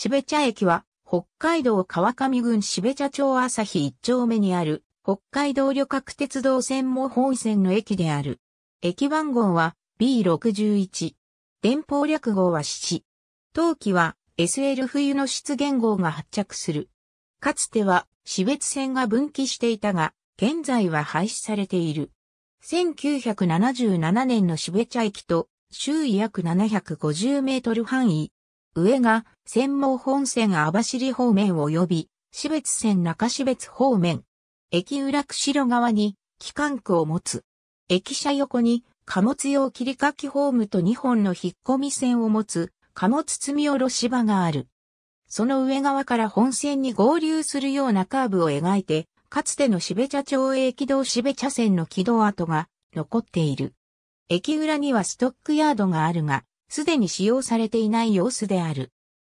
標茶駅は、北海道川上郡標茶町朝日一丁目にある、北海道旅客鉄道線も本線の駅である。駅番号は B61。電報略号は7。冬季は SL 冬の出現号が発着する。かつては、私別線が分岐していたが、現在は廃止されている。1977年の標茶駅と、周囲約750メートル範囲、上が、専門本線網走方面及び、私別線中標別方面。駅裏釧路側に、機関区を持つ。駅舎横に、貨物用切り欠きホームと2本の引っ込み線を持つ、貨物積み下ろし場がある。その上側から本線に合流するようなカーブを描いて、かつての標茶町へ。軌道標茶線の軌道跡が残っている。駅裏にはストックヤードがあるが、すでに使用されていない様子である。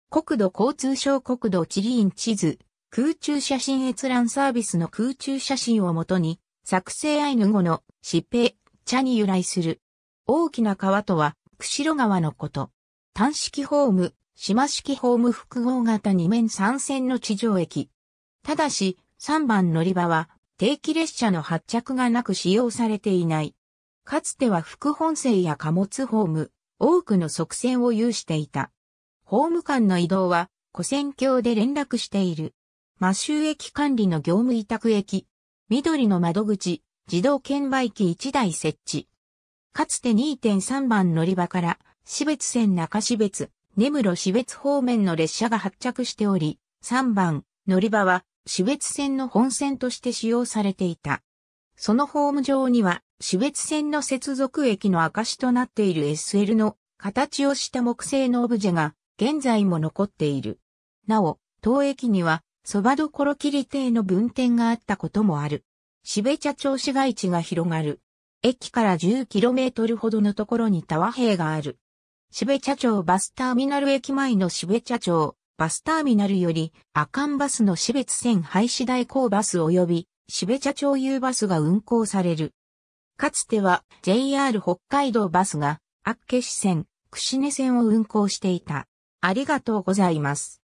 国土交通省国土地理院地図、空中写真閲覧サービスの空中写真をもとに、作成アイヌ語の疾病、茶に由来する。大きな川とは、釧路川のこと。単式ホーム、島式ホーム複合型2面3線の地上駅。ただし、3番乗り場は、定期列車の発着がなく使用されていない。かつては副本線や貨物ホーム、多くの側線を有していた。法務官の移動は、古線橋で連絡している。マシュ駅管理の業務委託駅、緑の窓口、自動券売機1台設置。かつて2.3番乗り場から、市別線中市別、根室市別方面の列車が発着しており、3番乗り場は、市別線の本線として使用されていた。そのホーム上には、種別線の接続駅の証となっている SL の形をした木製のオブジェが現在も残っている。なお、当駅には、蕎麦どころ切り亭の分店があったこともある。標茶町市街地が広がる。駅から 10km ほどのところにタワヘイがある。標茶町バスターミナル駅前の標茶町バスターミナルより、阿寒バスの標別線廃止代行バス及びしべ茶町有バスが運行される。かつては JR 北海道バスが、厚岸線、串根線を運行していた。ありがとうございます。